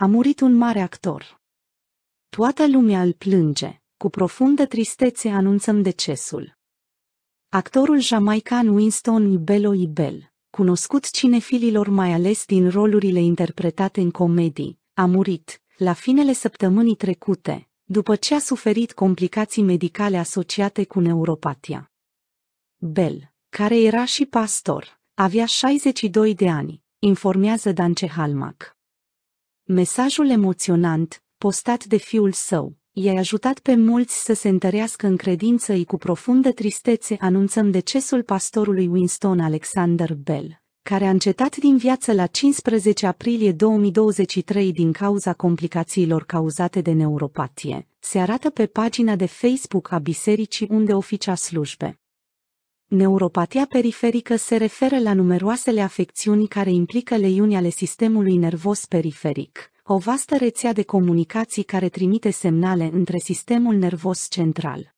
A murit un mare actor. Toată lumea îl plânge, cu profundă tristețe anunțăm decesul. Actorul jamaican Winston Ibelo Ibel, cunoscut cinefililor mai ales din rolurile interpretate în comedii, a murit, la finele săptămânii trecute, după ce a suferit complicații medicale asociate cu neuropatia. Bell, care era și pastor, avea 62 de ani, informează Dance Halmac. Mesajul emoționant, postat de fiul său, i-a ajutat pe mulți să se întărească în credință și cu profundă tristețe anunțăm decesul pastorului Winston Alexander Bell, care a încetat din viață la 15 aprilie 2023 din cauza complicațiilor cauzate de neuropatie. Se arată pe pagina de Facebook a bisericii unde oficia slujbe. Neuropatia periferică se referă la numeroasele afecțiuni care implică leiuni ale sistemului nervos periferic, o vastă rețea de comunicații care trimite semnale între sistemul nervos central,